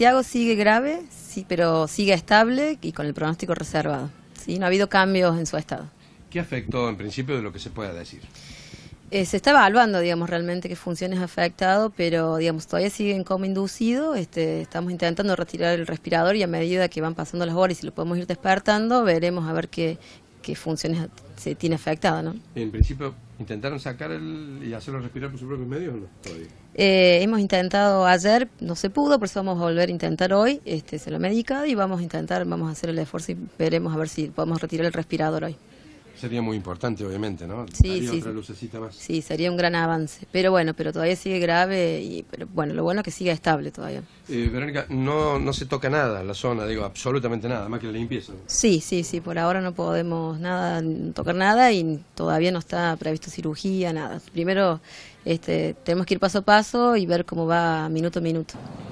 Santiago sigue grave, sí, pero sigue estable y con el pronóstico reservado. ¿sí? No ha habido cambios en su estado. ¿Qué afectó en principio de lo que se pueda decir? Eh, se está evaluando, digamos, realmente qué funciones ha afectado, pero, digamos, todavía siguen como coma inducido. Este, estamos intentando retirar el respirador y a medida que van pasando las horas y lo podemos ir despertando, veremos a ver qué, funciones se tiene afectado, ¿no? En principio, ¿Intentaron sacar el, y hacerlo respirar por sus propios medios o no? Eh, hemos intentado ayer, no se pudo, por eso vamos a volver a intentar hoy. Este, se lo he medicado y vamos a intentar, vamos a hacer el esfuerzo y veremos a ver si podemos retirar el respirador hoy. Sería muy importante, obviamente, ¿no? Sí, sí, Sí, sería un gran avance. Pero bueno, pero todavía sigue grave y pero bueno, lo bueno es que siga estable todavía. Eh, Verónica, no, no se toca nada la zona, digo, absolutamente nada, más que la limpieza. Sí, sí, sí, por ahora no podemos nada, tocar nada y todavía no está previsto cirugía, nada. Primero este, tenemos que ir paso a paso y ver cómo va minuto a minuto.